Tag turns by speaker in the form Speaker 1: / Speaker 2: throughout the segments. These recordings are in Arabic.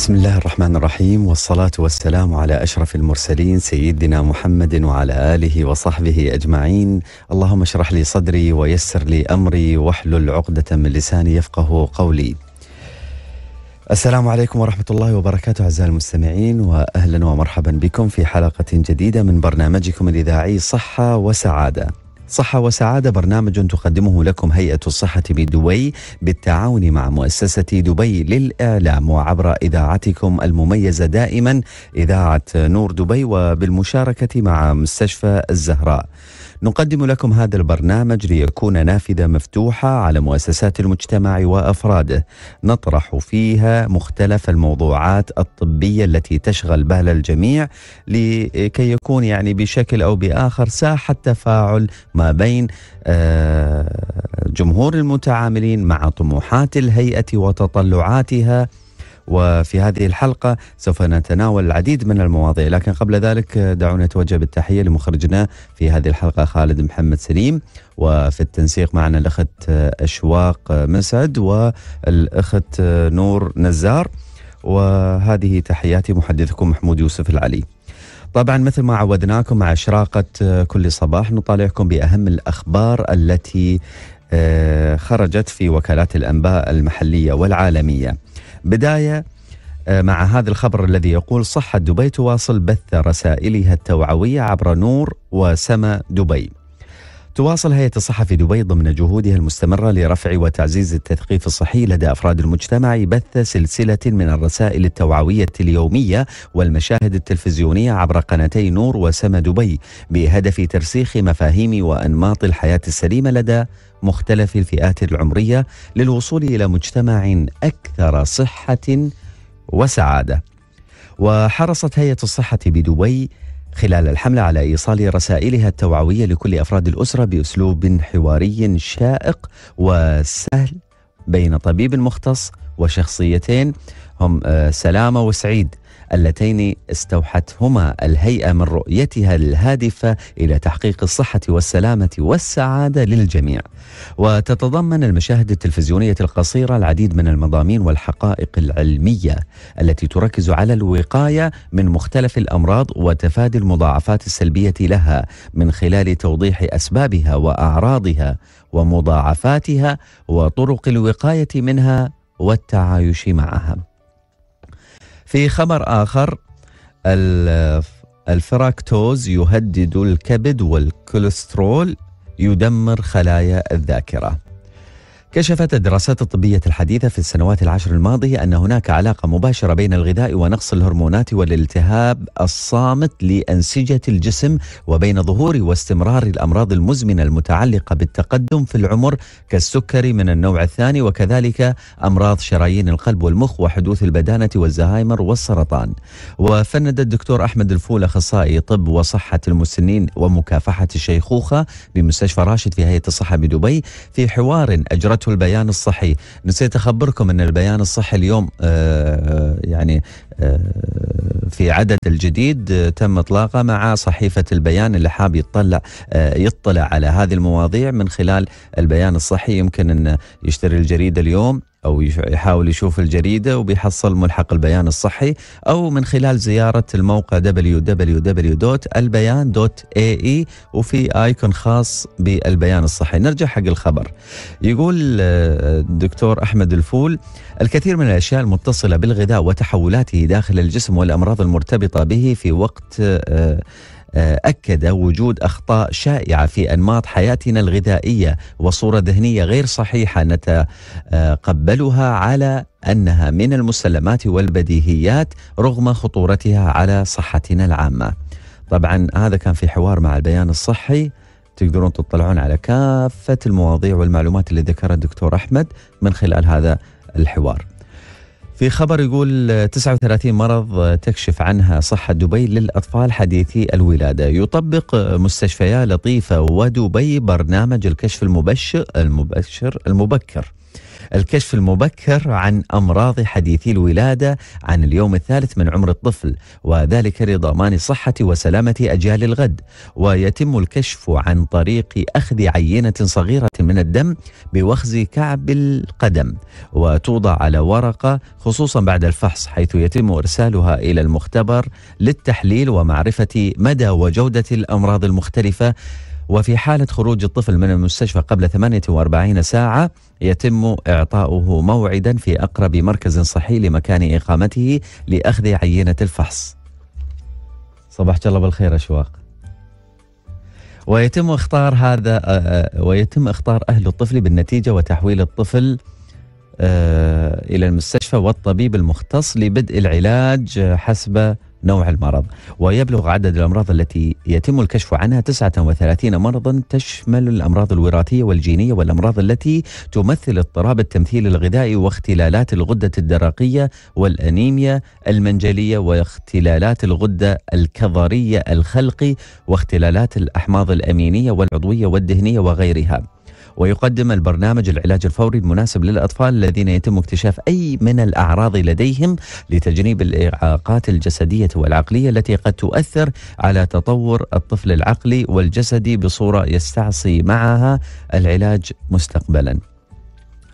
Speaker 1: بسم الله الرحمن الرحيم والصلاة والسلام على أشرف المرسلين سيدنا محمد وعلى آله وصحبه أجمعين اللهم اشرح لي صدري ويسر لي أمري واحلل عقدة من لساني يفقه قولي السلام عليكم ورحمة الله وبركاته أعزائي المستمعين وأهلا ومرحبا بكم في حلقة جديدة من برنامجكم الإذاعي صحة وسعادة صحة وسعادة برنامج تقدمه لكم هيئة الصحة بدبي بالتعاون مع مؤسسة دبي للإعلام وعبر إذاعتكم المميزة دائما إذاعة نور دبي وبالمشاركة مع مستشفى الزهراء. نقدم لكم هذا البرنامج ليكون نافذة مفتوحة على مؤسسات المجتمع وأفراده نطرح فيها مختلف الموضوعات الطبية التي تشغل بال الجميع لكي يكون يعني بشكل أو بآخر ساحة تفاعل ما بين آه، جمهور المتعاملين مع طموحات الهيئة وتطلعاتها وفي هذه الحلقة سوف نتناول العديد من المواضيع لكن قبل ذلك دعونا نتوجه بالتحية لمخرجنا في هذه الحلقة خالد محمد سليم وفي التنسيق معنا الأخت أشواق مسعد والأخت نور نزار وهذه تحياتي محدثكم محمود يوسف العلي طبعا مثل ما عودناكم مع إشراقة كل صباح نطالعكم بأهم الأخبار التي آه، خرجت في وكالات الأنباء المحلية والعالمية بدايه آه، مع هذا الخبر الذي يقول صحة دبي تواصل بث رسائلها التوعوية عبر نور وسما دبي تواصل هيئة الصحة في دبي ضمن جهودها المستمرة لرفع وتعزيز التثقيف الصحي لدى أفراد المجتمع بث سلسلة من الرسائل التوعوية اليومية والمشاهد التلفزيونية عبر قناتي نور وسما دبي بهدف ترسيخ مفاهيم وأنماط الحياة السليمة لدى مختلف الفئات العمرية للوصول إلى مجتمع أكثر صحة وسعادة وحرصت هيئة الصحة بدبي خلال الحملة على إيصال رسائلها التوعوية لكل أفراد الأسرة بأسلوب حواري شائق وسهل بين طبيب مختص وشخصيتين هم آه، سلامة وسعيد اللتين استوحتهما الهيئة من رؤيتها الهادفة إلى تحقيق الصحة والسلامة والسعادة للجميع وتتضمن المشاهد التلفزيونية القصيرة العديد من المضامين والحقائق العلمية التي تركز على الوقاية من مختلف الأمراض وتفادي المضاعفات السلبية لها من خلال توضيح أسبابها وأعراضها ومضاعفاتها وطرق الوقاية منها والتعايش معها في خبر آخر الفراكتوز يهدد الكبد والكوليسترول يدمر خلايا الذاكرة كشفت الدراسات الطبية الحديثة في السنوات العشر الماضية أن هناك علاقة مباشرة بين الغذاء ونقص الهرمونات والالتهاب الصامت لأنسجة الجسم وبين ظهور واستمرار الأمراض المزمنة المتعلقة بالتقدم في العمر كالسكري من النوع الثاني وكذلك أمراض شرايين القلب والمخ وحدوث البدانة والزهايمر والسرطان وفند الدكتور أحمد الفول أخصائي طب وصحة المسنين ومكافحة الشيخوخة بمستشفى راشد في هيئة الصحة بدبي في حوار أجرته الإجراءات البيان الصحي نسيت أخبركم أن البيان الصحي اليوم آه، آه، يعني آه، في عدد الجديد تم اطلاقه مع صحيفه البيان اللي حاب يطلع يطلع على هذه المواضيع من خلال البيان الصحي يمكن ان يشتري الجريده اليوم او يحاول يشوف الجريده وبيحصل ملحق البيان الصحي او من خلال زياره الموقع www.البيان.ae وفي ايكون خاص بالبيان الصحي نرجع حق الخبر يقول الدكتور آه، احمد الفول الكثير من الاشياء المتصله بالغذاء وتحولاته داخل الجسم والامراض المرتبطه به في وقت آه، أكد وجود أخطاء شائعة في أنماط حياتنا الغذائية وصورة ذهنية غير صحيحة نتقبلها على أنها من المسلمات والبديهيات رغم خطورتها على صحتنا العامة طبعا هذا كان في حوار مع البيان الصحي تقدرون تطلعون على كافة المواضيع والمعلومات اللي ذكرها الدكتور أحمد من خلال هذا الحوار في خبر يقول 39 مرض تكشف عنها صحة دبي للأطفال حديثي الولادة يطبق مستشفيا لطيفة ودبي برنامج الكشف المبشر المبشر المبكر الكشف المبكر عن أمراض حديثي الولادة عن اليوم الثالث من عمر الطفل وذلك لضمان صحة وسلامة أجيال الغد ويتم الكشف عن طريق أخذ عينة صغيرة من الدم بوخز كعب القدم وتوضع على ورقة خصوصا بعد الفحص حيث يتم إرسالها إلى المختبر للتحليل ومعرفة مدى وجودة الأمراض المختلفة وفي حالة خروج الطفل من المستشفى قبل 48 ساعة يتم إعطاؤه موعدا في أقرب مركز صحي لمكان إقامته لأخذ عينة الفحص صباحك الله بالخير أشواق ويتم اختار هذا آه، آه، ويتم اختار اهل الطفل بالنتيجه وتحويل الطفل آه، الى المستشفى والطبيب المختص لبدء العلاج حسب نوع المرض ويبلغ عدد الأمراض التي يتم الكشف عنها 39 مرضا تشمل الأمراض الوراثية والجينية والأمراض التي تمثل اضطراب التمثيل الغذائي واختلالات الغدة الدرقية والأنيميا المنجلية واختلالات الغدة الكظرية الخلقي واختلالات الأحماض الأمينية والعضوية والدهنية وغيرها ويقدم البرنامج العلاج الفوري المناسب للأطفال الذين يتم اكتشاف أي من الأعراض لديهم لتجنيب الإعاقات الجسدية والعقلية التي قد تؤثر على تطور الطفل العقلي والجسدي بصورة يستعصي معها العلاج مستقبلا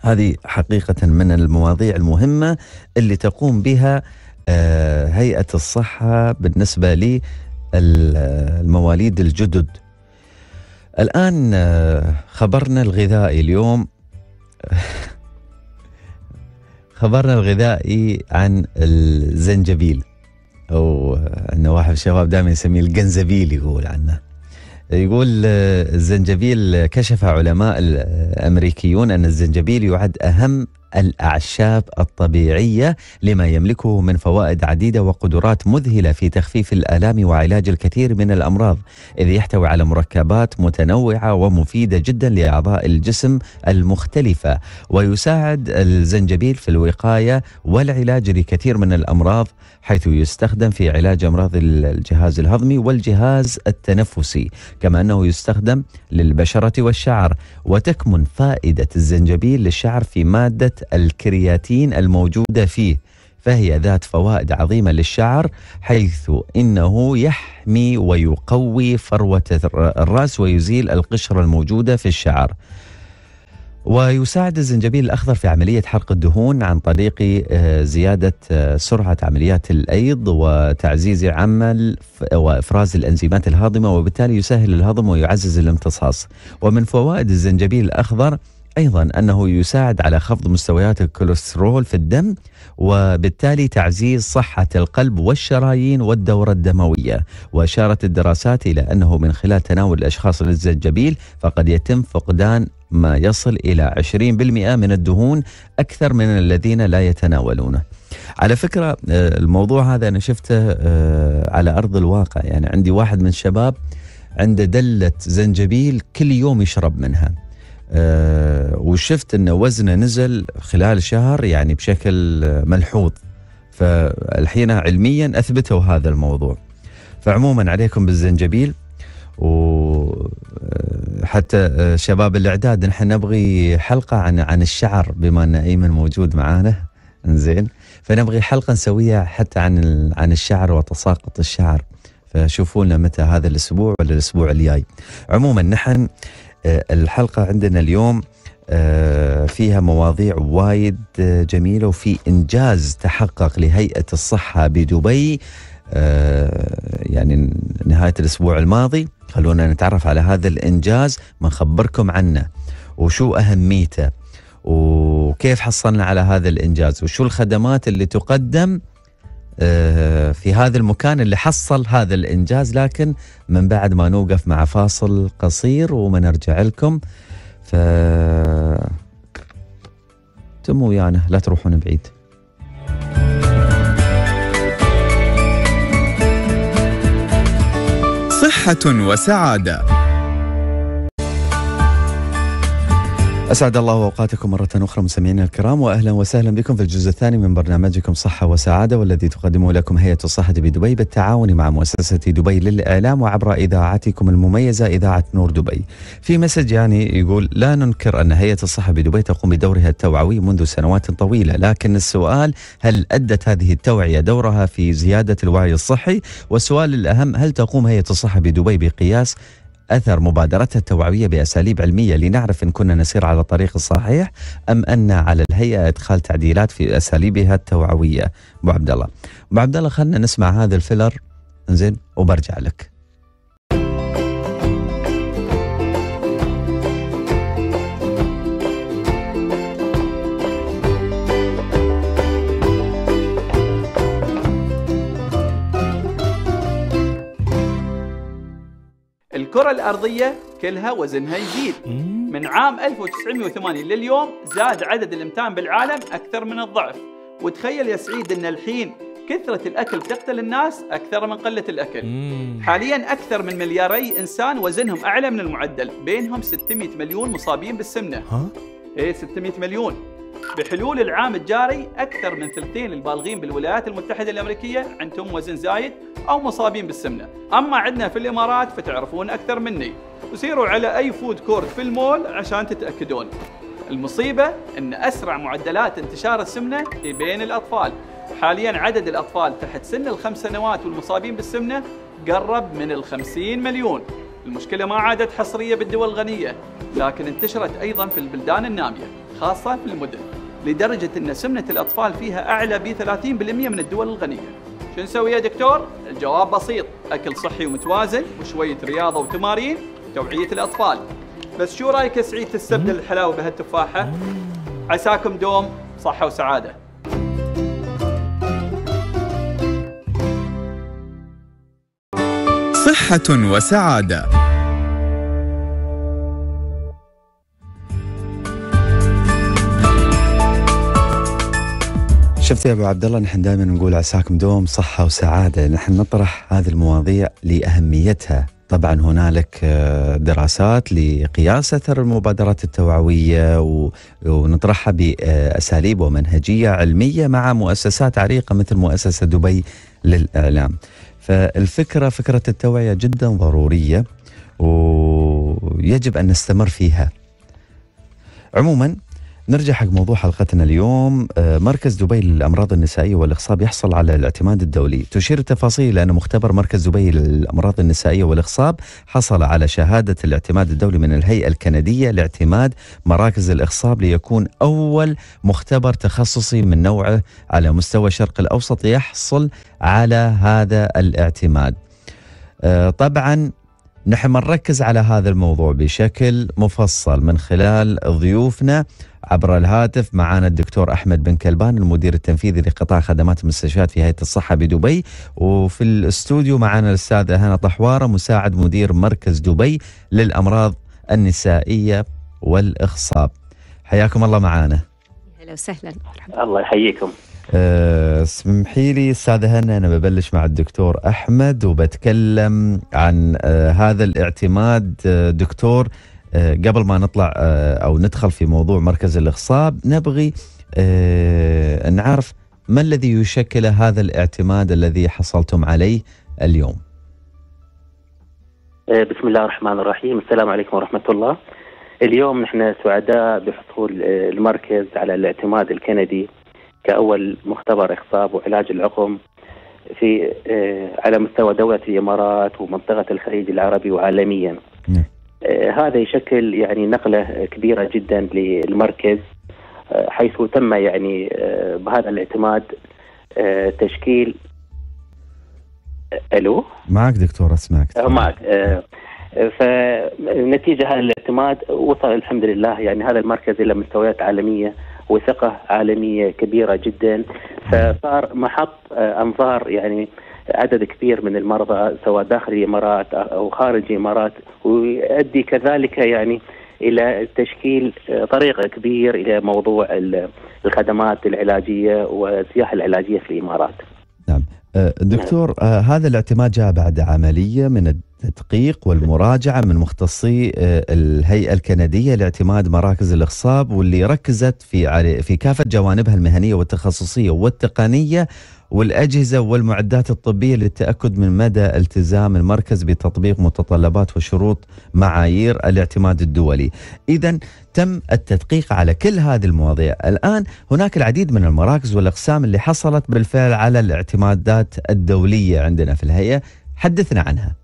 Speaker 1: هذه حقيقة من المواضيع المهمة اللي تقوم بها آه، هيئة الصحة بالنسبة للمواليد الجدد الآن آه، خبرنا الغذائي اليوم خبرنا الغذائي عن الزنجبيل أو آه، أن واحد الشباب دائما يسميه الجنزبيل يقول عنه يقول آه، الزنجبيل كشف علماء الأمريكيون أن الزنجبيل يعد أهم الأعشاب الطبيعية لما يملكه من فوائد عديدة وقدرات مذهلة في تخفيف الآلام وعلاج الكثير من الأمراض إذ يحتوي على مركبات متنوعة ومفيدة جدا لأعضاء الجسم المختلفة ويساعد الزنجبيل في الوقاية والعلاج لكثير من الأمراض حيث يستخدم في علاج أمراض الجهاز الهضمي والجهاز التنفسي كما أنه يستخدم للبشرة والشعر وتكمن فائدة الزنجبيل للشعر في مادة الكرياتين الموجوده فيه فهي ذات فوائد عظيمه للشعر حيث انه يحمي ويقوي فروه الراس ويزيل القشره الموجوده في الشعر. ويساعد الزنجبيل الاخضر في عمليه حرق الدهون عن طريق آه، زياده آه، سرعه عمليات الايض وتعزيز عمل وافراز الانزيمات الهاضمه وبالتالي يسهل الهضم ويعزز الامتصاص. ومن فوائد الزنجبيل الاخضر أيضا أنه يساعد على خفض مستويات الكوليسترول في الدم وبالتالي تعزيز صحة القلب والشرايين والدورة الدموية وأشارت الدراسات إلى أنه من خلال تناول الأشخاص للزنجبيل فقد يتم فقدان ما يصل إلى 20% من الدهون أكثر من الذين لا يتناولونه على فكرة آه، الموضوع هذا أنا شفته آه، على أرض الواقع يعني عندي واحد من الشباب عنده دلة زنجبيل كل يوم يشرب منها آه، وشفت انه وزنه نزل خلال شهر يعني بشكل ملحوظ فالحين علميا اثبتوا هذا الموضوع فعموما عليكم بالزنجبيل و آه، حتى آه، شباب الاعداد نحن نبغي حلقه عن عن الشعر بما ان ايمن موجود معانا زين فنبغي حلقه نسويها حتى عن عن الشعر وتساقط الشعر فشوفوا لنا متى هذا الاسبوع ولا الاسبوع الجاي عموما نحن آه، الحلقة عندنا اليوم آه، فيها مواضيع وايد آه، جميلة وفي إنجاز تحقق لهيئة الصحة بدبي يعني نهاية الأسبوع الماضي خلونا نتعرف على هذا الإنجاز ونخبركم عنه وشو أهميته وكيف حصلنا على هذا الإنجاز وشو الخدمات اللي تقدم آه، في هذا المكان اللي حصل هذا الانجاز لكن من بعد ما نوقف مع فاصل قصير ومنرجع لكم ف تموا ويانا لا تروحون
Speaker 2: بعيد صحة وسعادة
Speaker 1: أسعد الله أوقاتكم مرة أخرى مستمعينا الكرام وأهلا وسهلا بكم في الجزء الثاني من برنامجكم صحة وسعادة والذي تقدمه لكم هيئة الصحة بدبي بالتعاون مع مؤسسة دبي للإعلام وعبر إذاعتكم المميزة إذاعة نور دبي. في مسج يعني يقول لا ننكر أن هيئة الصحة بدبي تقوم بدورها التوعوي منذ سنوات طويلة لكن السؤال هل أدت هذه التوعية دورها في زيادة الوعي الصحي؟ والسؤال الأهم هل تقوم هيئة الصحة بدبي بقياس أثر مبادرتها التوعوية بأساليب علمية لنعرف إن كنا نسير على الطريق الصحيح أم أن على الهيئة إدخال تعديلات في أساليبها التوعوية أبو عبد الله أبو عبد الله خلنا نسمع هذا الفيلر زين وبرجع لك
Speaker 2: الكرة الأرضية كلها وزنها يزيد من عام 1980 لليوم زاد عدد الامتان بالعالم أكثر من الضعف وتخيل يا سعيد أن الحين كثرة الأكل تقتل الناس أكثر من قلة الأكل حاليا أكثر من ملياري إنسان وزنهم أعلى من المعدل بينهم 600 مليون مصابين بالسمنة ها؟ إيه 600 مليون بحلول العام الجاري أكثر من ثلثين البالغين بالولايات المتحدة الأمريكية عندهم وزن زايد أو مصابين بالسمنة أما عندنا في الإمارات فتعرفون أكثر مني وسيروا على أي فود كورت في المول عشان تتأكدون المصيبة أن أسرع معدلات انتشار السمنة هي بين الأطفال حاليا عدد الأطفال تحت سن الخمس سنوات والمصابين بالسمنة قرب من الخمسين مليون المشكلة ما عادت حصرية بالدول الغنية لكن انتشرت أيضا في البلدان النامية خاصة في المدن لدرجة أن سمنة الأطفال فيها أعلى ب 30% من الدول الغنية شو نسوي يا دكتور؟ الجواب بسيط أكل صحي ومتوازن وشوية رياضة وتمارين توعية الأطفال بس شو رايك يا سعيد تستبدل الحلاوة بهالتفاحة؟ عساكم دوم صحة وسعادة صحة وسعادة
Speaker 1: شفت يا ابو عبد الله نحن دائما نقول عساكم دوم صحه وسعاده، نحن نطرح هذه المواضيع لاهميتها، طبعا هنالك آه، دراسات لقياس اثر المبادرات التوعويه ونطرحها باساليب ومنهجيه علميه مع مؤسسات عريقه مثل مؤسسه دبي للاعلام. فالفكره فكره التوعيه جدا ضروريه ويجب ان نستمر فيها. عموما نرجع حق موضوع حلقتنا اليوم آه، مركز دبي للأمراض النسائية والإخصاب يحصل على الاعتماد الدولي تشير التفاصيل لأن مختبر مركز دبي للأمراض النسائية والإخصاب حصل على شهادة الاعتماد الدولي من الهيئة الكندية لاعتماد مراكز الإخصاب ليكون أول مختبر تخصصي من نوعه على مستوى الشرق الأوسط يحصل على هذا الاعتماد آه، طبعا نحن نركز على هذا الموضوع بشكل مفصل من خلال ضيوفنا عبر الهاتف معنا الدكتور احمد بن كلبان المدير التنفيذي لقطاع خدمات المستشفيات في هيئه الصحه بدبي وفي الاستوديو معنا الاستاذه هنا طحواره مساعد مدير مركز دبي للامراض النسائيه والاخصاب حياكم الله معنا
Speaker 3: اهلا وسهلا الله
Speaker 4: يحييكم
Speaker 1: آه، اسمحي لي استاذ هنا انا ببلش مع الدكتور احمد وبتكلم عن آه، هذا الاعتماد آه، دكتور قبل ما نطلع او ندخل في موضوع مركز الاخصاب نبغي نعرف ما الذي يشكل هذا الاعتماد الذي حصلتم عليه اليوم
Speaker 4: بسم الله الرحمن الرحيم السلام عليكم ورحمه الله اليوم نحن سعداء بحصول المركز على الاعتماد الكندي كأول مختبر إخصاب وعلاج العقم في آه، على مستوى دولة الإمارات ومنطقة الخليج العربي وعالميا نعم. آه، هذا يشكل يعني نقلة كبيرة جدا للمركز آه، حيث تم يعني بهذا الاعتماد تشكيل الو
Speaker 1: معك دكتور اسمعك
Speaker 4: معك فنتيجه هذا الاعتماد وصل الحمد لله يعني هذا المركز الى مستويات عالميه وثقه عالميه كبيره جدا فصار محط آه، انظار يعني عدد كبير من المرضى سواء داخل الامارات او خارج الامارات ويؤدي كذلك يعني الى تشكيل آه، طريق كبير الى موضوع الخدمات العلاجيه والسياحه العلاجيه في الامارات.
Speaker 1: نعم. دكتور آه، هذا الاعتماد جاء بعد عمليه من التدقيق والمراجعه من مختصي آه، الهيئه الكنديه لاعتماد مراكز الاخصاب واللي ركزت في في كافه جوانبها المهنيه والتخصصيه والتقنيه والأجهزة والمعدات الطبية للتأكد من مدى التزام المركز بتطبيق متطلبات وشروط معايير الاعتماد الدولي إذا تم التدقيق على كل هذه المواضيع الآن هناك العديد من المراكز والأقسام اللي حصلت بالفعل على الاعتمادات الدولية عندنا في الهيئة حدثنا عنها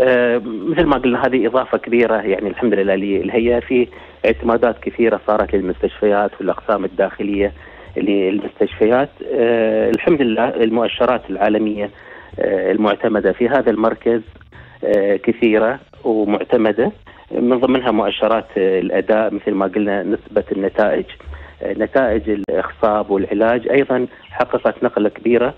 Speaker 4: أه، مثل ما قلنا هذه اضافه كبيره يعني الحمد لله للهيئه في اعتمادات كثيره صارت للمستشفيات والاقسام الداخليه للمستشفيات آه، الحمد لله المؤشرات العالميه آه، المعتمده في هذا المركز آه، كثيره ومعتمده من ضمنها مؤشرات الاداء مثل ما قلنا نسبه النتائج نتائج الاخصاب والعلاج ايضا حققت نقله كبيره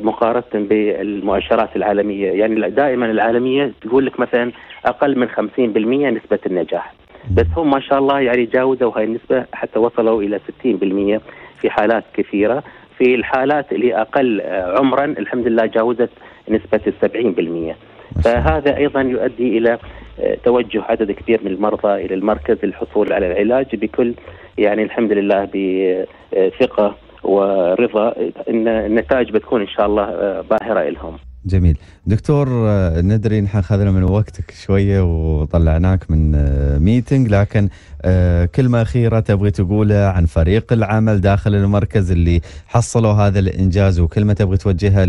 Speaker 4: مقارنه بالمؤشرات العالميه، يعني دائما العالميه تقول لك مثلا اقل من 50% نسبه النجاح. بس هم ما شاء الله يعني جاوزوا هاي النسبه حتى وصلوا الى 60% في حالات كثيره في الحالات اللي اقل آه، عمرا الحمد لله جاوزت نسبه ال 70% فهذا ايضا يؤدي الى آه، توجه عدد كبير من المرضى الى المركز للحصول على العلاج بكل يعني الحمد لله بثقه آه، ورضا ان النتائج بتكون ان شاء الله باهره لهم.
Speaker 1: جميل دكتور ندري ان اخذنا من وقتك شويه وطلعناك من ميتنج لكن آه، كلمة أخيرة تبغي تقولها عن فريق العمل داخل المركز اللي حصلوا هذا الإنجاز وكلمة تبغي توجهها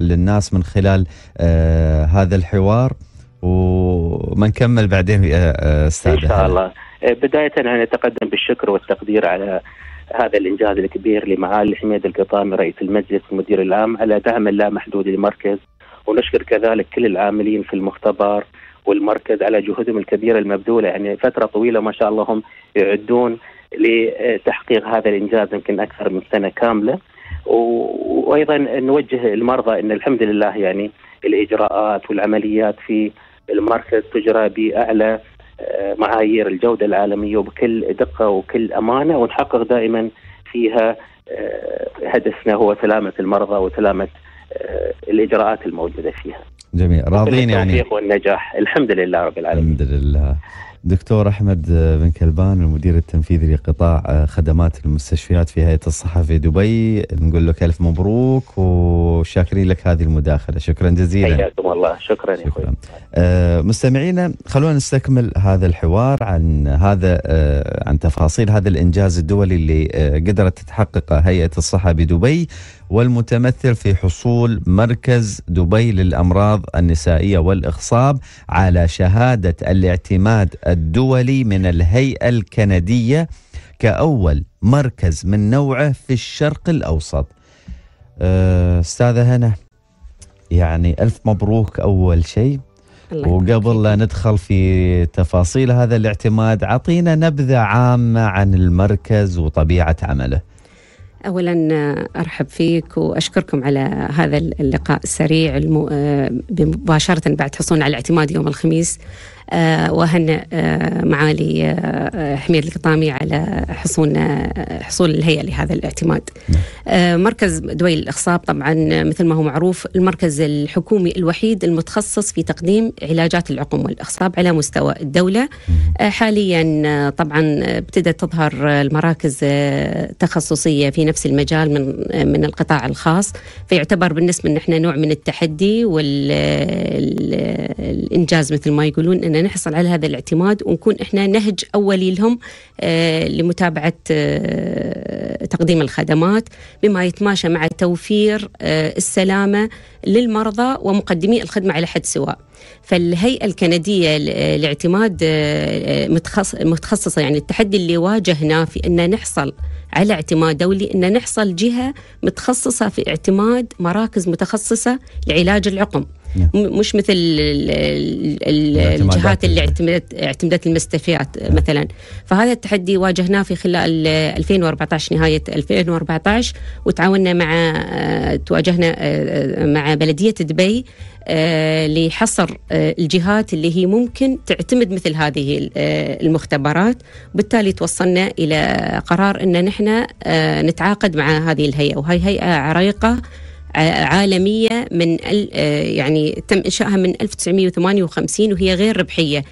Speaker 1: للناس من خلال آه، هذا الحوار ومنكمل بعدين يا آه، استاذ إن شاء الله بداية أنا أتقدم بالشكر والتقدير
Speaker 4: على هذا الإنجاز الكبير لمعالي حميد القطامي رئيس المجلس المدير العام على دعم اللامحدود للمركز ونشكر كذلك كل العاملين في المختبر والمركز على جهودهم الكبيره المبذوله يعني فتره طويله ما شاء الله هم يعدون لتحقيق هذا الانجاز يمكن اكثر من سنه كامله وايضا نوجه المرضى ان الحمد لله يعني الاجراءات والعمليات في المركز تجرى باعلى آه، معايير الجوده العالميه وبكل دقه وكل امانه ونحقق دائما فيها آه، هدفنا هو سلامه المرضى وسلامه آه، الاجراءات الموجوده فيها.
Speaker 1: جميل راضين يعني
Speaker 4: التوفيق والنجاح الحمد لله رب
Speaker 1: العالمين الحمد لله دكتور احمد بن كلبان المدير التنفيذي لقطاع آه، خدمات المستشفيات في هيئه الصحه في دبي نقول لك الف مبروك وشاكرين لك هذه المداخله شكرا جزيلا حياكم الله شكرا, شكرا. آه مستمعينا خلونا نستكمل هذا الحوار عن هذا آه عن تفاصيل هذا الانجاز الدولي اللي آه قدرت تحققه هيئه الصحه بدبي والمتمثل في حصول مركز دبي للامراض النسائيه والاخصاب على شهاده الاعتماد الدولي من الهيئه الكنديه كاول مركز من نوعه في الشرق الاوسط. آه، استاذه هنا يعني الف مبروك اول شيء وقبل لا ندخل في تفاصيل هذا الاعتماد اعطينا نبذه عامه عن المركز وطبيعه عمله.
Speaker 3: اولا آه، ارحب فيك واشكركم على هذا اللقاء السريع المو... آه، مباشره بعد حصولنا على الاعتماد يوم الخميس آه، وهنئ آه، معالي آه، حميد القطامي على حصول حصول الهيئه لهذا الاعتماد. مركز دويل الاخصاب طبعا مثل ما هو معروف المركز الحكومي الوحيد المتخصص في تقديم علاجات العقم والاخصاب على مستوى الدوله. حاليا طبعا ابتدت تظهر المراكز تخصصيه في نفس المجال من من القطاع الخاص فيعتبر بالنسبه ان احنا نوع من التحدي والانجاز مثل ما يقولون اننا نحصل على هذا الاعتماد ونكون احنا نهج اولي لهم آه، لمتابعه آه، تقديم الخدمات بما يتماشى مع توفير آه، السلامه للمرضى ومقدمي الخدمه على حد سواء. فالهيئه الكنديه لاعتماد متخصصه يعني التحدي اللي واجهناه في ان نحصل على اعتماد دولي ان نحصل جهه متخصصه في اعتماد مراكز متخصصه لعلاج العقم. نعم. مش مثل الجهات اللي اعتمدت اعتمدت المستشفيات مثلا فهذا التحدي واجهناه في خلال 2014 نهايه 2014 وتعاوننا مع آه، تواجهنا آه، آه، مع بلديه دبي لحصر الجهات اللي هي ممكن تعتمد مثل هذه المختبرات وبالتالي توصلنا إلى قرار أن نحن نتعاقد مع هذه الهيئة وهي هيئة عريقة عالميه من آه، يعني تم انشائها من 1958 وهي غير ربحيه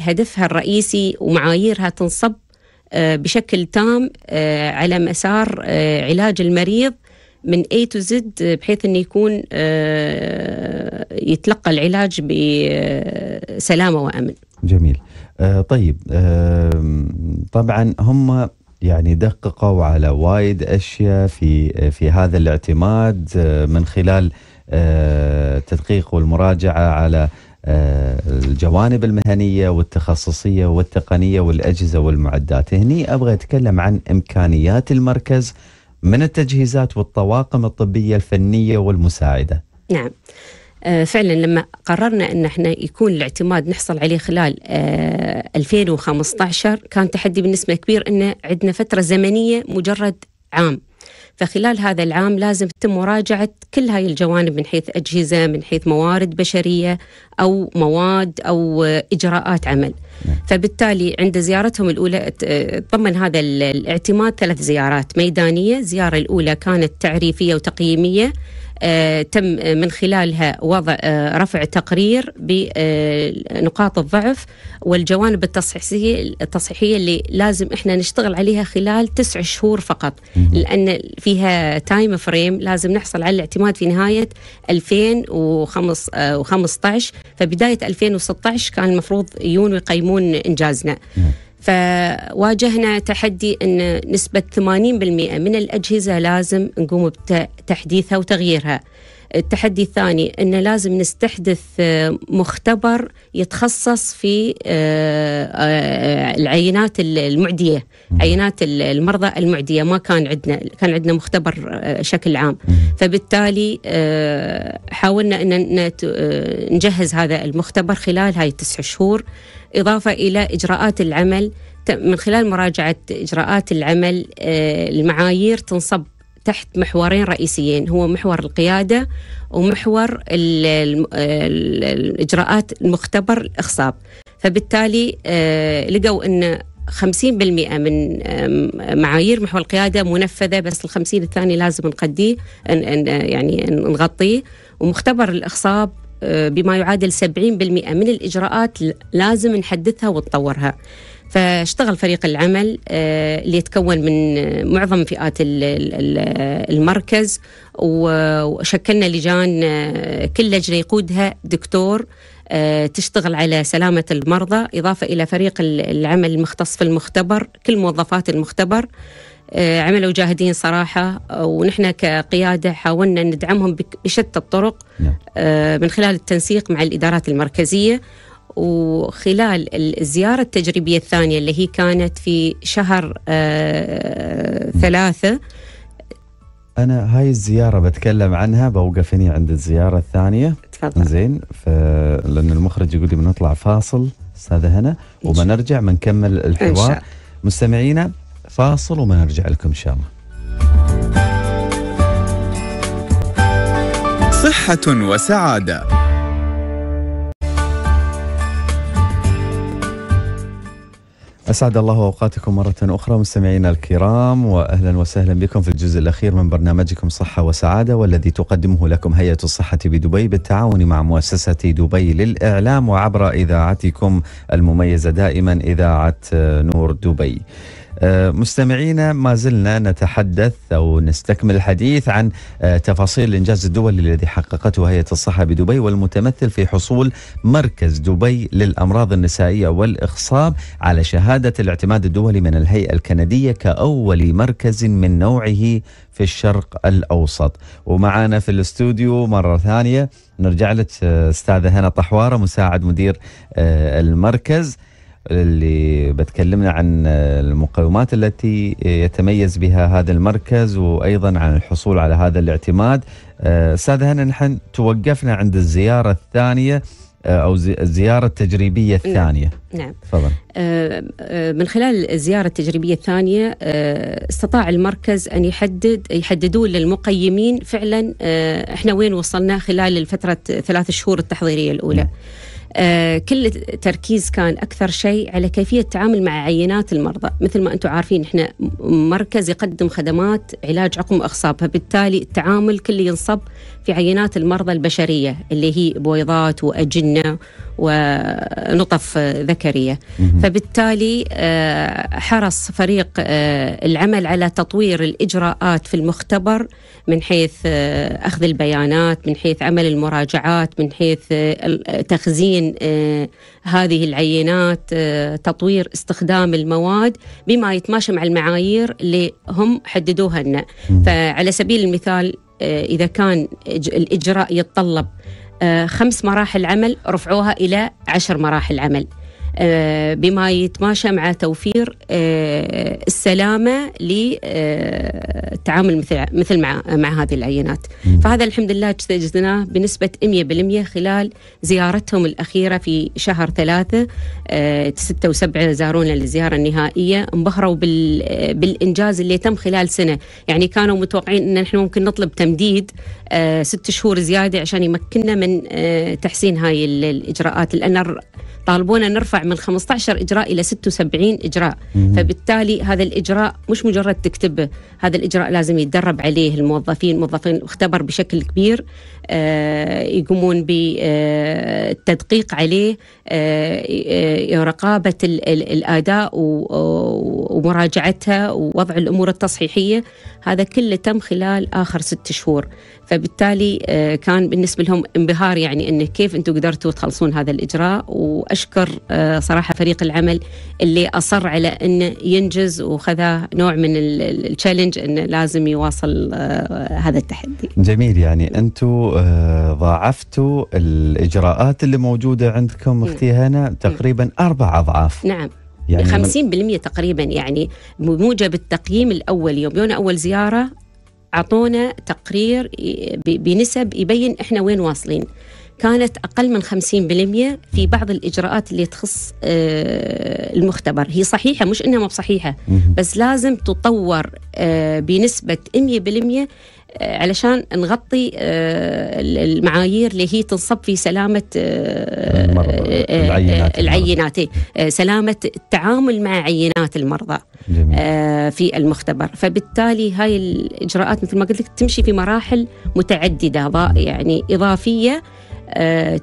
Speaker 3: هدفها الرئيسي ومعاييرها تنصب آه، بشكل تام آه، على مسار علاج المريض من A to Z بحيث أنه يكون يتلقى العلاج بسلامة وأمن
Speaker 1: جميل طيب طبعا هم يعني دققوا على وايد اشياء في في هذا الاعتماد آه، من خلال التدقيق آه، والمراجعه على آه، الجوانب المهنيه والتخصصيه والتقنيه والاجهزه والمعدات. هني ابغى اتكلم عن امكانيات المركز من التجهيزات والطواقم الطبيه الفنيه والمساعده.
Speaker 3: نعم. آه، فعلا لما قررنا ان احنا يكون الاعتماد نحصل عليه خلال 2015 آه، كان تحدي بالنسبه كبير ان عندنا فتره زمنيه مجرد عام فخلال هذا العام لازم تتم مراجعة كل هاي الجوانب من حيث أجهزة من حيث موارد بشرية أو مواد أو آه، إجراءات عمل فبالتالي عند زيارتهم الأولى تضمن هذا الاعتماد ثلاث زيارات ميدانية زيارة الأولى كانت تعريفية وتقييمية آه، تم من خلالها وضع آه، رفع تقرير بنقاط آه، الضعف والجوانب التصحيحيه التصحيحيه اللي لازم احنا نشتغل عليها خلال تسع شهور فقط لان فيها تايم فريم لازم نحصل على الاعتماد في نهايه 2015 فبدايه 2016 كان المفروض يجون ويقيمون انجازنا. فواجهنا تحدي أن نسبة 80% من الأجهزة لازم نقوم بتحديثها وتغييرها التحدي الثاني أن لازم نستحدث آه، مختبر يتخصص في آه، آه، العينات المعدية عينات المرضى المعدية ما كان عندنا كان عندنا مختبر بشكل عام فبالتالي حاولنا أن نجهز هذا المختبر خلال هاي التسع شهور إضافة إلى إجراءات العمل من خلال مراجعة إجراءات العمل آه، المعايير تنصب تحت محورين رئيسيين هو محور القيادة ومحور الإجراءات المختبر الإخصاب فبالتالي آه، لقوا أن 50% من آه، معايير محور القيادة منفذة بس الخمسين الثاني لازم نقديه يعني نغطيه ومختبر الإخصاب آه، بما يعادل 70% من الإجراءات لازم نحدثها ونطورها فاشتغل فريق العمل آه، اللي يتكون من معظم فئات المركز وشكلنا لجان آه، كل لجنه يقودها دكتور تشتغل على سلامة المرضى إضافة إلى فريق العمل المختص في المختبر كل موظفات المختبر آه، عملوا جاهدين صراحة ونحن كقيادة حاولنا ندعمهم بشتى الطرق نعم. آه، من خلال التنسيق مع الإدارات المركزية وخلال الزيارة التجريبية الثانية اللي هي كانت في شهر آه، نعم. ثلاثة
Speaker 1: أنا هاي الزيارة بتكلم عنها بوقفني عند الزيارة الثانية تفضل زين لأن المخرج يقول لي بنطلع فاصل أستاذة هنا وبنرجع بنكمل الحوار مستمعينا فاصل وما نرجع
Speaker 2: لكم إن شاء الله صحة وسعادة
Speaker 1: أسعد الله أوقاتكم مرة أخرى مستمعينا الكرام وأهلا وسهلا بكم في الجزء الأخير من برنامجكم صحة وسعادة والذي تقدمه لكم هيئة الصحة بدبي بالتعاون مع مؤسسة دبي للإعلام وعبر إذاعتكم المميزة دائما إذاعة نور دبي. آه، مستمعينا ما زلنا نتحدث او نستكمل الحديث عن آه، تفاصيل الانجاز الدولي الذي حققته هيئه الصحه بدبي والمتمثل في حصول مركز دبي للامراض النسائيه والاخصاب على شهاده الاعتماد الدولي من الهيئه الكنديه كاول مركز من نوعه في الشرق الاوسط ومعانا في الاستوديو مره ثانيه نرجع لك آه، استاذه هنا طحواره مساعد مدير المركز اللي بتكلمنا عن المقومات التي يتميز بها هذا المركز وايضا عن الحصول على هذا الاعتماد آه، استاذ هنا نحن توقفنا عند الزياره الثانيه آه، او الزياره التجريبيه نعم، الثانيه
Speaker 3: نعم تفضل آه، من خلال الزياره التجريبيه الثانيه استطاع المركز ان يحدد يحددون للمقيمين فعلا احنا وين وصلنا خلال الفتره ثلاث شهور التحضيريه الاولى م. نعم. آه، كل التركيز كان أكثر شيء على كيفية التعامل مع عينات المرضى مثل ما أنتم عارفين إحنا مركز يقدم خدمات علاج عقم أخصاب فبالتالي التعامل كله ينصب في عينات المرضى البشرية اللي هي بويضات وأجنة ونطف ذكرية فبالتالي آه، حرص فريق آه، العمل على تطوير الإجراءات في المختبر من حيث آه، أخذ البيانات من حيث عمل المراجعات من حيث تخزين هذه العينات تطوير استخدام المواد بما يتماشى مع المعايير اللي هم حددوها لنا فعلى سبيل المثال آه، إذا كان الإجراء يتطلب آه، خمس مراحل عمل رفعوها إلى عشر مراحل عمل آه، بما يتماشى مع توفير آه، السلامه للتعامل آه، مثل مثل مع مع هذه العينات فهذا الحمد لله اجتزناه بنسبه 100% خلال زيارتهم الاخيره في شهر ثلاثة ستة وسبعة زارونا للزيارة النهائية انبهروا بالإنجاز اللي تم خلال سنة يعني كانوا متوقعين أن نحن ممكن نطلب تمديد ست شهور زيادة عشان يمكننا من تحسين هاي الإجراءات لأن طالبونا نرفع من 15 اجراء الى 76 اجراء مم. فبالتالي هذا الاجراء مش مجرد تكتبه هذا الاجراء لازم يتدرب عليه الموظفين موظفين اختبر بشكل كبير آه، يقومون بالتدقيق عليه آه، آه، رقابة الأداء ومراجعتها ووضع الأمور التصحيحية هذا كله تم خلال آخر ست شهور فبالتالي كان بالنسبة لهم انبهار يعني أنه كيف أنتم قدرتوا تخلصون هذا الإجراء وأشكر صراحة فريق العمل اللي أصر على أنه ينجز وخذا نوع من التشالنج أنه لازم يواصل هذا التحدي
Speaker 1: جميل يعني أنتم آه، ضاعفتوا الاجراءات اللي موجوده عندكم اختي هنا تقريبا اربع اضعاف
Speaker 3: نعم يعني 50% تقريبا يعني بموجب التقييم الاول يوم يونا اول زياره اعطونا تقرير بنسب يبين احنا وين واصلين كانت اقل من 50% في بعض الاجراءات اللي تخص آه، المختبر هي صحيحه مش انها مو صحيحه بس لازم تطور آه، بنسبه 100% آه، علشان نغطي آه، المعايير اللي هي تنصب في سلامه آه، العينات, العينات إيه، سلامه التعامل مع عينات المرضى جميل. في المختبر فبالتالي هاي الاجراءات مثل ما قلت لك تمشي في مراحل متعدده يعني اضافيه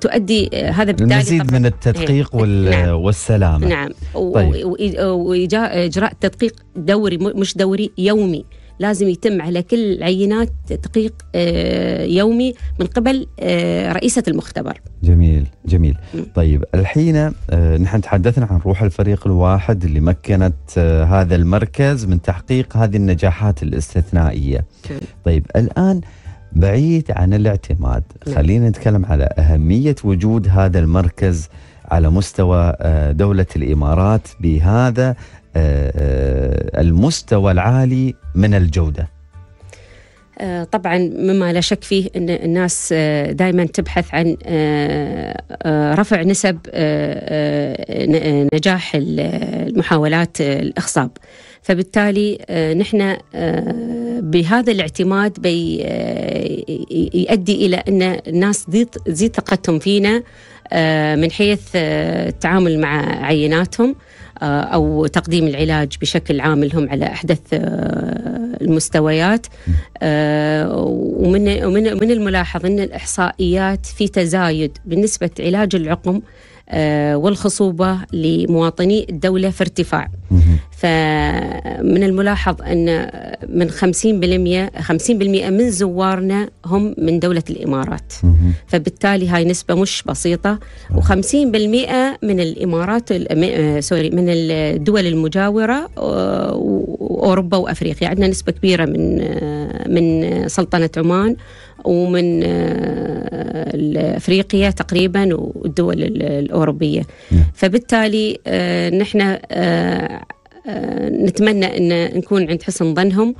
Speaker 3: تؤدي هذا بالتالي مزيد من التدقيق إيه، وال... نعم.
Speaker 1: والسلامه نعم
Speaker 3: طيب. واجراء تدقيق دوري مش دوري يومي لازم يتم على كل عينات تدقيق آه، يومي من قبل آه، رئيسة المختبر
Speaker 1: جميل جميل طيب الحين آه، نحن تحدثنا عن روح الفريق الواحد اللي مكنت هذا المركز من تحقيق هذه النجاحات الاستثنائية طيب الآن بعيد عن الاعتماد خلينا نتكلم على أهمية وجود هذا المركز على مستوى دولة الإمارات بهذا آه، آه، المستوى العالي من الجوده
Speaker 3: آه، طبعا مما لا شك فيه ان الناس دائما تبحث عن رفع نسب نجاح المحاولات الاخصاب فبالتالي نحن بهذا الاعتماد بي يؤدي الى ان الناس تزيد ثقتهم فينا من حيث التعامل مع عيناتهم آه، او تقديم العلاج بشكل عام لهم على احدث آه، المستويات آه، ومن الملاحظ ان الاحصائيات في تزايد بالنسبه علاج العقم آه، والخصوبة لمواطني الدولة في ارتفاع فمن الملاحظ أن من 50% 50% من زوارنا هم من دولة الإمارات فبالتالي هاي نسبة مش بسيطة و50% من الإمارات آه، سوري من الدول المجاورة آه، وأوروبا وأفريقيا عندنا نسبة كبيرة من من سلطنة عمان ومن آه، افريقيا تقريبا والدول الاوروبيه نعم. فبالتالي آه، نحن آه، نتمنى ان نكون عند حسن ظنهم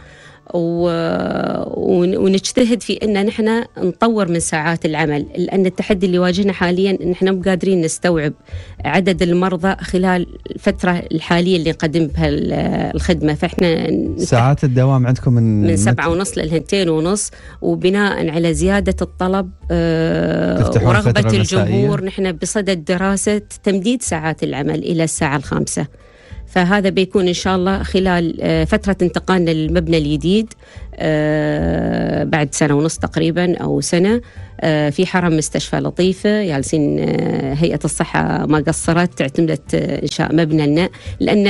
Speaker 3: ونجتهد في ان نحن نطور من ساعات العمل لان التحدي اللي يواجهنا حاليا ان احنا مو قادرين نستوعب عدد المرضى خلال الفتره الحاليه اللي نقدم بها الخدمه فاحنا ساعات الدوام
Speaker 1: عندكم من من سبعة
Speaker 3: ونص للهنتين ونص وبناء على زياده الطلب آه، ورغبه الجمهور نحن بصدد دراسه تمديد ساعات العمل الى الساعه الخامسه فهذا بيكون إن شاء الله خلال آه، فترة انتقالنا للمبنى الجديد آه، بعد سنة ونص تقريبا أو سنة آه، في حرم مستشفى لطيفة يالسين هيئة الصحة ما قصرت اعتمدت إنشاء مبنى لنا لأن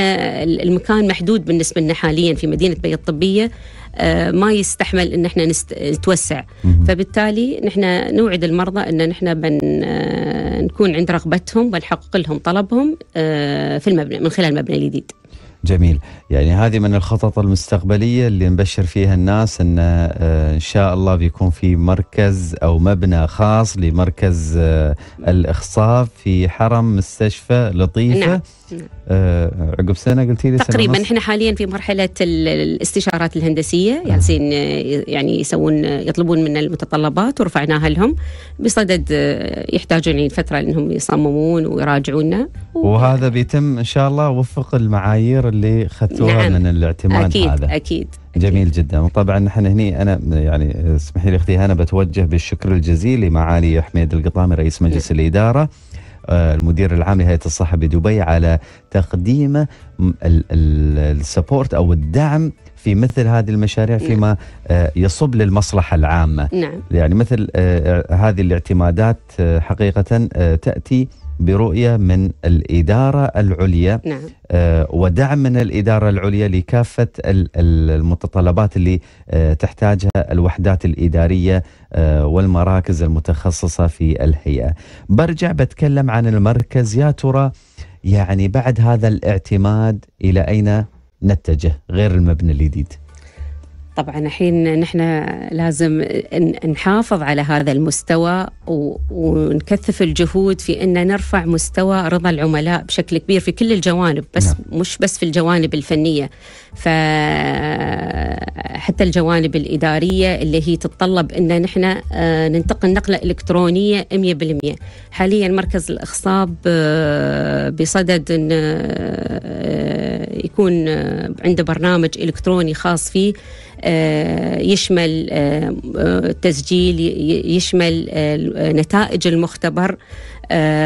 Speaker 3: المكان محدود بالنسبة لنا حاليا في مدينة بي الطبية آه، ما يستحمل ان احنا نتوسع فبالتالي نحن نوعد المرضى ان نحن بن آه، نكون عند رغبتهم بنحقق لهم طلبهم آه، في المبنى من خلال المبنى الجديد.
Speaker 1: جميل يعني هذه من الخطط المستقبلية اللي نبشر فيها الناس أن إن شاء الله بيكون في مركز أو مبنى خاص لمركز الإخصاب في حرم مستشفى لطيفة نعم. آه عقب سنه قلتي لي تقريبا احنا
Speaker 3: حاليا في مرحله الاستشارات الهندسيه جالسين يعني, يعني يسوون آه، يطلبون منا المتطلبات ورفعناها لهم بصدد آه، يحتاجون يعني فتره انهم يصممون ويراجعونا
Speaker 1: وهذا بيتم ان شاء الله وفق المعايير اللي اخذتوها نعم. من الاعتماد أكيد هذا اكيد اكيد جميل جدا وطبعا نحن هني انا يعني اسمحي لي اختي هنا بتوجه بالشكر الجزيل لمعالي حميد القطامي رئيس مجلس نعم. الاداره المدير العام لهيئه الصحه بدبي على تقديم السبورت او الدعم في مثل هذه المشاريع نعم. فيما آه، يصب للمصلحة العامة نعم. يعني مثل آه، آه، هذه الاعتمادات حقيقة تأتي برؤيه من الاداره العليا نعم. آه، ودعم من الاداره العليا لكافه المتطلبات اللي آه، تحتاجها الوحدات الاداريه آه، والمراكز المتخصصه في الهيئه. برجع بتكلم عن المركز يا ترى يعني بعد هذا الاعتماد الى اين نتجه غير المبنى الجديد؟
Speaker 3: طبعا الحين نحن لازم نحافظ على هذا المستوى ونكثف الجهود في ان نرفع مستوى رضا العملاء بشكل كبير في كل الجوانب بس نعم. مش بس في الجوانب الفنيه ف حتى الجوانب الاداريه اللي هي تتطلب ان نحن آه، ننتقل نقله الكترونيه 100% حاليا مركز الاخصاب آه، بصدد ان آه، يكون عنده برنامج الكتروني خاص فيه آه، يشمل التسجيل آه، يشمل آه، نتائج المختبر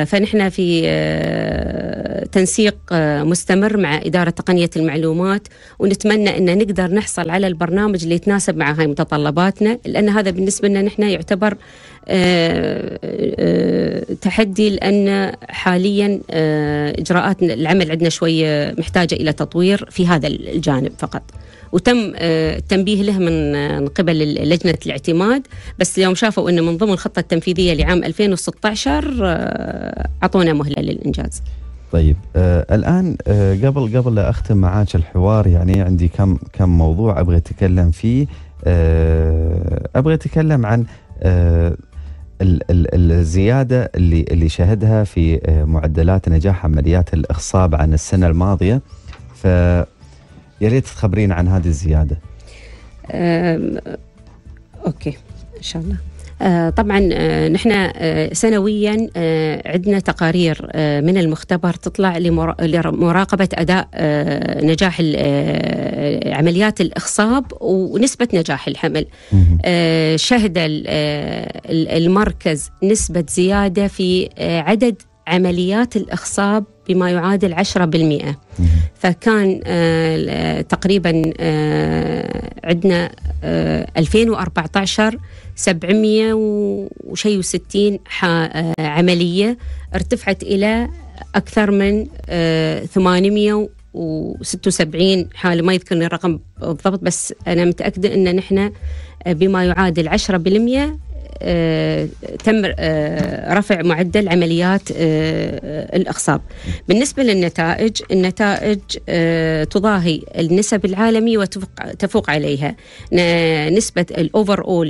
Speaker 3: فنحن في تنسيق مستمر مع إدارة تقنية المعلومات ونتمنى أن نقدر نحصل على البرنامج اللي يتناسب مع هاي متطلباتنا لأن هذا بالنسبة لنا نحن يعتبر تحدي لأن حاليا إجراءات العمل عندنا شوية محتاجة إلى تطوير في هذا الجانب فقط وتم التنبيه آه، له من آه، قبل لجنه الاعتماد بس يوم شافوا انه من ضمن الخطه التنفيذيه لعام 2016 آه، اعطونا مهله للانجاز.
Speaker 1: طيب آه الان آه قبل قبل لا اختم معاك الحوار يعني عندي كم كم موضوع ابغى اتكلم فيه آه ابغى اتكلم عن آه الزياده اللي اللي شهدها في معدلات نجاح عمليات الاخصاب عن السنه الماضيه ف يا ريت تخبرينا عن هذه الزياده
Speaker 3: اوكي ان شاء الله أه، طبعا أه، نحن أه، سنويا عندنا تقارير من المختبر تطلع لمراقبة أداء نجاح عمليات الإخصاب ونسبة نجاح الحمل شهد المركز نسبة زيادة في عدد عمليات الإخصاب بما يعادل 10% فكان آه، تقريبا آه، عندنا 2014 آه، 700 وشيء و60 عملية ارتفعت إلى أكثر من 800 و76 حاله ما يذكرني الرقم بالضبط بس انا متاكده ان نحن بما يعادل 10% آه، تم آه، رفع معدل عمليات آه، الاخصاب. بالنسبه للنتائج، النتائج تضاهي النسب العالميه وتفوق عليها. نسبه الاوفر اول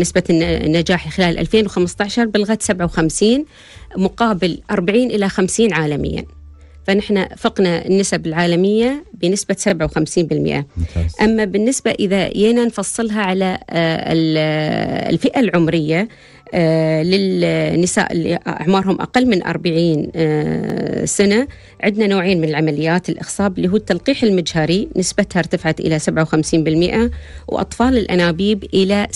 Speaker 3: نسبه النجاح خلال 2015 بلغت 57 مقابل 40 الى 50 عالميا. فنحن فقنا النسب العالمية بنسبة 57% أما بالنسبة إذا جينا نفصلها على آه، آه، الفئة العمرية آه، للنساء اللي أعمارهم أقل من 40 سنة عندنا نوعين من العمليات الإخصاب اللي هو التلقيح المجهري نسبتها ارتفعت إلى 57% وأطفال الأنابيب إلى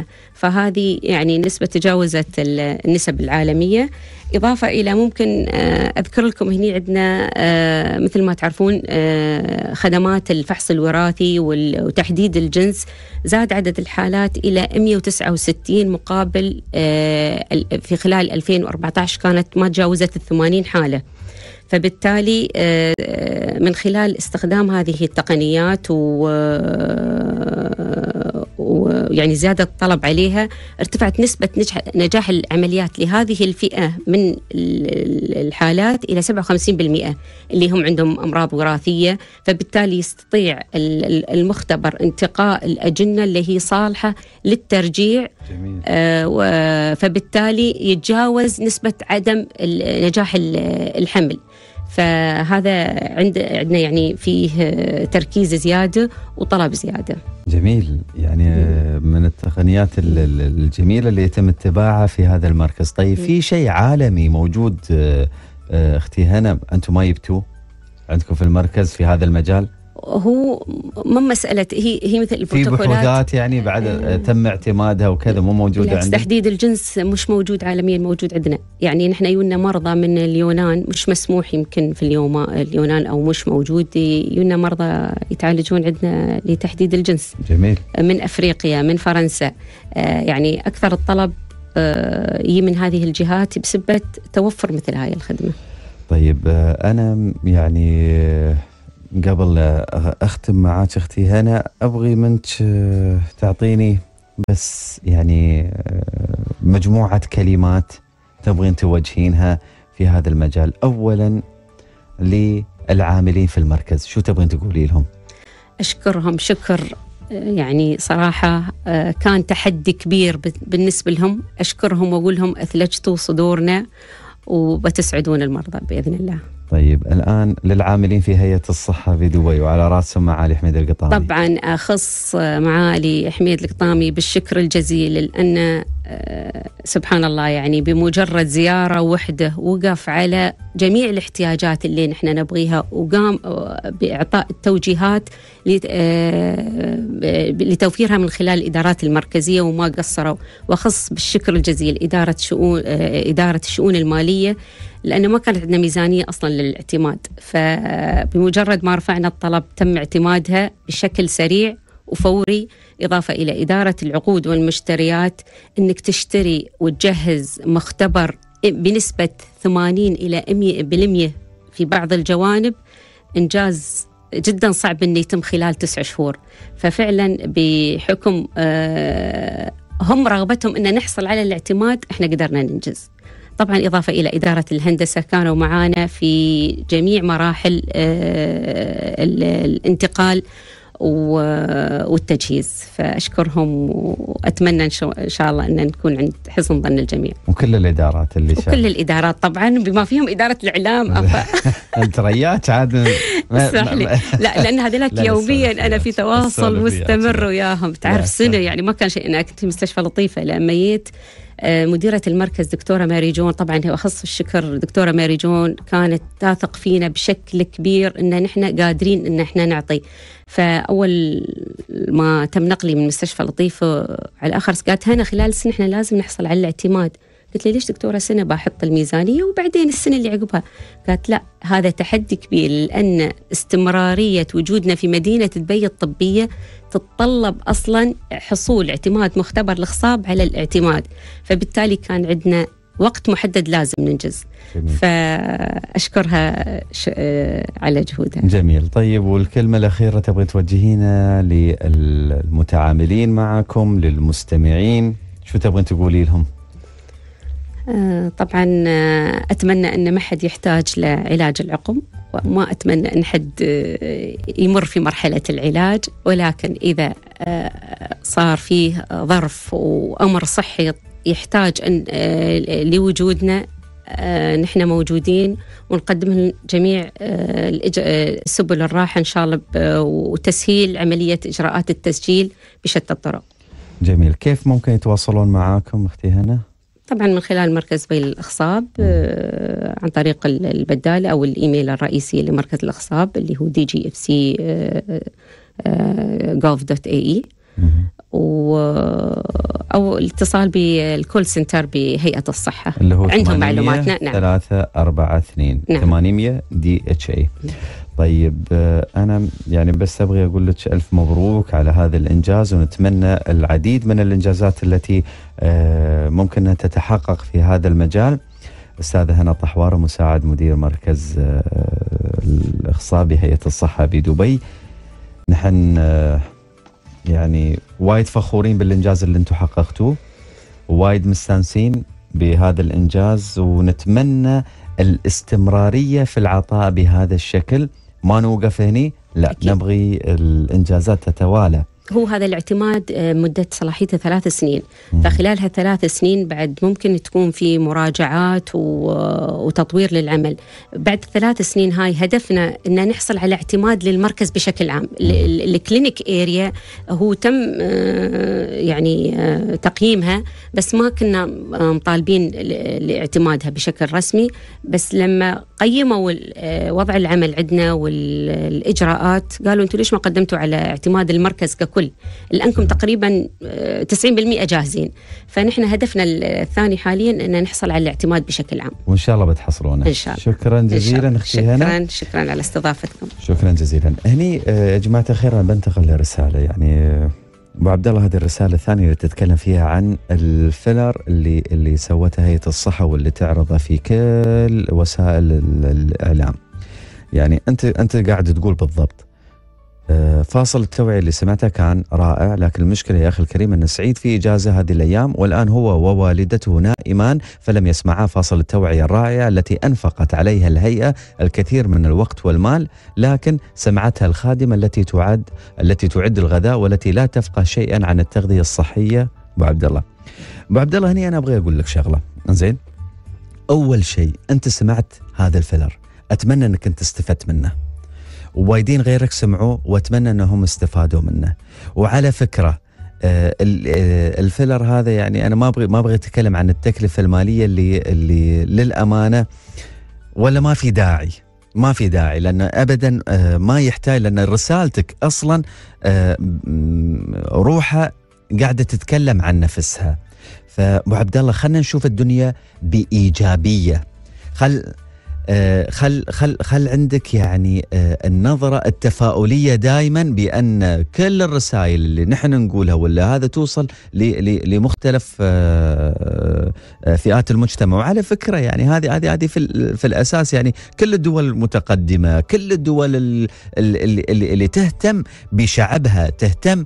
Speaker 3: 67% فهذه يعني نسبة تجاوزت النسب العالمية إضافة إلى ممكن آه، أذكر لكم هنا عندنا آه، مثل ما تعرفون آه، خدمات الفحص الوراثي وتحديد الجنس زاد عدد الحالات إلى 169 مقابل في خلال 2014 كانت ما تجاوزت ال 80 حالة فبالتالي من خلال استخدام هذه التقنيات و ويعني زاد الطلب عليها ارتفعت نسبة نجاح العمليات لهذه الفئة من الحالات إلى 57% اللي هم عندهم أمراض وراثية فبالتالي يستطيع المختبر انتقاء الأجنة اللي هي صالحة للترجيع جميل. آه، فبالتالي يتجاوز نسبة عدم نجاح الحمل فهذا عند عندنا يعني فيه آه، تركيز زياده وطلب زياده.
Speaker 1: جميل يعني من التقنيات الجميله اللي يتم اتباعها في هذا المركز، طيب في شيء عالمي موجود آه، آه، اختي هنا انتم ما جبتوه عندكم في المركز في هذا المجال؟
Speaker 3: هو ما مساله هي هي مثل البروتوكولات في بحوثات
Speaker 1: يعني آه، بعد آه، تم اعتمادها وكذا مو موجوده عندنا
Speaker 3: تحديد الجنس مش موجود عالميا موجود عندنا يعني نحن يونا مرضى من اليونان مش مسموح يمكن في اليوم اليونان او مش موجود يونا مرضى يتعالجون عندنا لتحديد الجنس جميل من افريقيا من فرنسا آه، يعني اكثر الطلب يجي من هذه الجهات بسبه توفر مثل هاي الخدمه
Speaker 1: طيب انا يعني قبل اختم معاك اختي هنا ابغي منك آه، تعطيني بس يعني آه، مجموعه كلمات تبغين توجهينها في هذا المجال اولا للعاملين في المركز شو تبغين تقولي لهم
Speaker 3: اشكرهم شكر آه، يعني صراحة كان تحدي كبير بالنسبة لهم أشكرهم وأقول لهم أثلجتوا صدورنا وبتسعدون المرضى بإذن الله
Speaker 1: طيب الآن للعاملين في هيئة الصحة في دبي وعلى رأسهم معالي حميد القطامي
Speaker 3: طبعا أخص معالي حميد القطامي بالشكر الجزيل لأن آه، سبحان الله يعني بمجرد زيارة وحده وقف على جميع الاحتياجات اللي نحن نبغيها وقام آه، بإعطاء التوجيهات آه، لتوفيرها من خلال الإدارات المركزية وما قصروا وأخص بالشكر الجزيل إدارة شؤون إدارة الشؤون المالية لأنه ما كانت عندنا ميزانية أصلا للاعتماد فبمجرد ما رفعنا الطلب تم اعتمادها بشكل سريع وفوري إضافة إلى إدارة العقود والمشتريات أنك تشتري وتجهز مختبر بنسبة 80 إلى 100% في بعض الجوانب إنجاز جدا صعب انه يتم خلال تسع شهور ففعلا بحكم آه، هم رغبتهم ان نحصل على الاعتماد احنا قدرنا ننجز طبعا إضافة إلى إدارة الهندسة كانوا معانا في جميع مراحل آه، الانتقال والتجهيز فاشكرهم واتمنى ان شاء الله ان نكون عند حسن ظن الجميع. وكل الادارات اللي وكل شاء. الادارات طبعا بما فيهم اداره الاعلام انت ريات عاد لا لان هذولك يوميا انا في تواصل مستمر وياهم تعرف سنه يعني ما كان شيء انا كنت في مستشفى لطيفه لما جيت آه، مديرة المركز دكتورة ماري جون طبعا هي أخص الشكر دكتورة ماري جون كانت تثق فينا بشكل كبير أن نحن قادرين أن احنا نعطي فأول ما تم نقلي من مستشفى لطيفة على الآخر قالت هنا خلال السنة احنا لازم نحصل على الاعتماد قلت لي ليش دكتورة سنة بحط الميزانية وبعدين السنة اللي عقبها قالت لا هذا تحدي كبير لأن استمرارية وجودنا في مدينة دبي الطبية تتطلب اصلا حصول اعتماد مختبر الخصاب على الاعتماد فبالتالي كان عندنا وقت محدد لازم ننجز جميل. فاشكرها ش... آه، على جهودها
Speaker 1: جميل طيب والكلمه الاخيره تبغي توجهينا للمتعاملين معكم للمستمعين شو تبغين تقولي لهم
Speaker 3: آه، طبعا آه، أتمنى أن ما حد يحتاج لعلاج العقم وما أتمنى أن حد آه، يمر في مرحلة العلاج ولكن إذا صار فيه ظرف وأمر صحي يحتاج أن لوجودنا نحن موجودين ونقدم لهم جميع سبل الراحة إن شاء الله وتسهيل عملية إجراءات التسجيل بشتى الطرق
Speaker 1: جميل كيف ممكن يتواصلون معاكم أختي هنا؟
Speaker 3: طبعا من خلال مركز بيل الاخصاب آه، عن طريق البداله او الايميل الرئيسي لمركز الاخصاب اللي هو دي جي اف سي جوف دوت اي اي او الاتصال بالكول سنتر بهيئه الصحه اللي هو عندهم معلوماتنا نعم
Speaker 1: 3 4 2 800 دي اتش اي طيب آه، أنا يعني بس أبغي أقول لك ألف مبروك على هذا الإنجاز ونتمنى العديد من الإنجازات التي آه، ممكن أن تتحقق في هذا المجال أستاذة هنا طحوار مساعد مدير مركز آه، الإخصاء بهيئة الصحة بدبي نحن يعني وايد فخورين بالإنجاز اللي أنتم حققتوه وايد مستانسين بهذا الإنجاز ونتمنى الاستمرارية في العطاء بهذا الشكل ما نوقف هني لا أكيد. نبغي الانجازات تتوالى
Speaker 3: هو هذا الاعتماد آه، مدة صلاحيته ثلاث سنين فخلال هالثلاث سنين بعد ممكن تكون في مراجعات آه، وتطوير للعمل بعد الثلاث سنين هاي هدفنا أن نحصل على اعتماد للمركز بشكل عام الكلينيك إيريا هو تم آه، يعني تقييمها بس ما كنا مطالبين لاعتمادها بشكل رسمي بس لما قيموا وضع العمل عندنا والإجراءات قالوا أنتم ليش ما قدمتوا على اعتماد المركز ككل الكل لأنكم تقريبا 90% آه، جاهزين فنحن هدفنا الثاني حاليا أن نحصل على الاعتماد بشكل عام
Speaker 1: وإن شاء الله بتحصلونه إن شاء الله شكرا جزيلا أختي هنا
Speaker 3: شكرا شكرا على استضافتكم
Speaker 1: شكرا جزيلا هني آه، يا جماعة الخير أنا بنتقل لرسالة يعني آه، ابو عبد الله هذه الرساله الثانيه اللي تتكلم فيها عن الفيلر اللي اللي سوتها هيئه الصحه واللي تعرضه في كل وسائل الاعلام. يعني انت انت قاعد تقول بالضبط آه، فاصل التوعية اللي سمعته كان رائع لكن المشكلة يا أخي الكريم أن سعيد في إجازة هذه الأيام والآن هو ووالدته نائمان فلم يسمعا فاصل التوعية الرائعة التي أنفقت عليها الهيئة الكثير من الوقت والمال لكن سمعتها الخادمة التي تعد التي تعد الغذاء والتي لا تفقه شيئا عن التغذية الصحية أبو عبد الله أبو عبد الله هني أنا أبغى أقول لك شغلة زين أول شيء أنت سمعت هذا الفلر أتمنى أنك أنت استفدت منه ووايدين غيرك سمعوه واتمنى انهم استفادوا منه وعلى فكره آه، آه، الفيلر هذا يعني انا ما ابغي ما ابغي اتكلم عن التكلفه الماليه اللي اللي للامانه ولا ما في داعي ما في داعي لانه ابدا آه، ما يحتاج لان رسالتك اصلا روحها قاعده تتكلم عن نفسها فابو عبد الله خلينا نشوف الدنيا بايجابيه خل آه، خل خل خل عندك يعني آه، النظره التفاؤليه دائما بان كل الرسائل اللي نحن نقولها ولا هذا توصل لمختلف آه، فئات المجتمع وعلى فكره يعني هذه هذه هذه في في الاساس يعني كل الدول المتقدمه كل الدول اللي, اللي, اللي تهتم بشعبها تهتم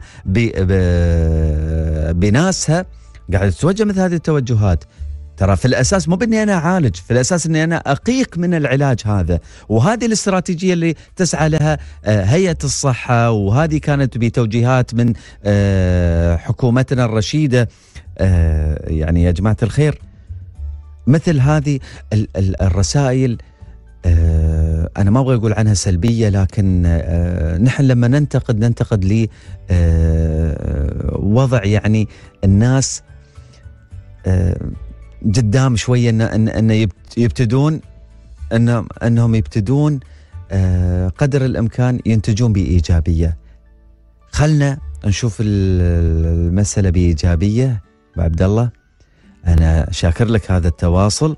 Speaker 1: بناسها قاعده تتوجه مثل هذه التوجهات ترى في الاساس مو باني انا اعالج، في الاساس اني انا اقيق من العلاج هذا، وهذه الاستراتيجيه اللي تسعى لها آه، هيئه الصحه وهذه كانت بتوجيهات من آه، حكومتنا الرشيده آه، يعني يا جماعه الخير مثل هذه الرسائل أنا ما أبغى أقول عنها سلبية لكن نحن لما ننتقد ننتقد لي وضع يعني الناس قدام شويه ان ان, إن يبتدون ان انهم يبتدون آه، قدر الامكان ينتجون بايجابيه. خلنا نشوف المساله بايجابيه ابو عبد الله انا شاكر لك هذا التواصل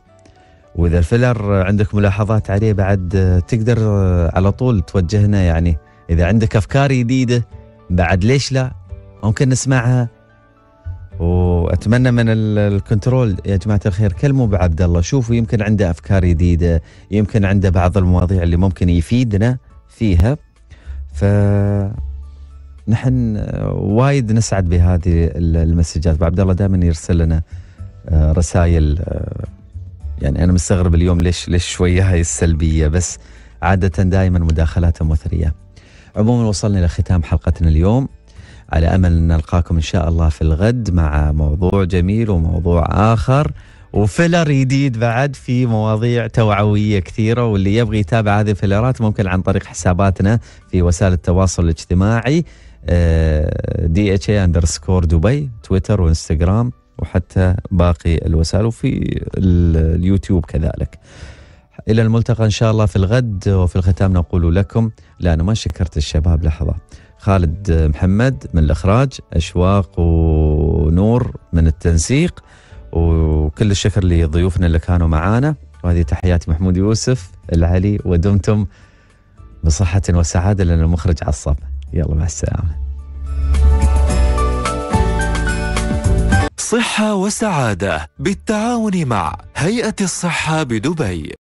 Speaker 1: واذا الفيلر عندك ملاحظات عليه بعد آه، تقدر آه، على طول توجهنا يعني اذا عندك افكار جديده بعد ليش لا ممكن نسمعها واتمنى من الكنترول يا جماعه الخير كلموا بعبد الله شوفوا يمكن عنده افكار جديده يمكن عنده بعض المواضيع اللي ممكن يفيدنا فيها ف نحن وايد نسعد بهذه المسجات عبد الله دائما يرسل لنا آه، رسائل آه، يعني انا مستغرب اليوم ليش ليش شويه هاي السلبيه بس عاده دائما مداخلاته مثريه عموما وصلنا الى ختام حلقتنا اليوم على امل ان نلقاكم ان شاء الله في الغد مع موضوع جميل وموضوع اخر وفيلر جديد بعد في مواضيع توعويه كثيره واللي يبغي يتابع هذه الفيلرات ممكن عن طريق حساباتنا في وسائل التواصل الاجتماعي دي اتش اي اندرسكور دبي تويتر وانستغرام وحتى باقي الوسائل وفي اليوتيوب كذلك. الى الملتقى ان شاء الله في الغد وفي الختام نقول لكم لا انا ما شكرت الشباب لحظه خالد محمد من الإخراج أشواق ونور من التنسيق وكل الشكر لضيوفنا اللي كانوا معانا وهذه تحياتي محمود يوسف العلي ودمتم بصحة وسعادة لأن المخرج عصب يلا مع السلامة صحة
Speaker 2: وسعادة بالتعاون مع هيئة الصحة بدبي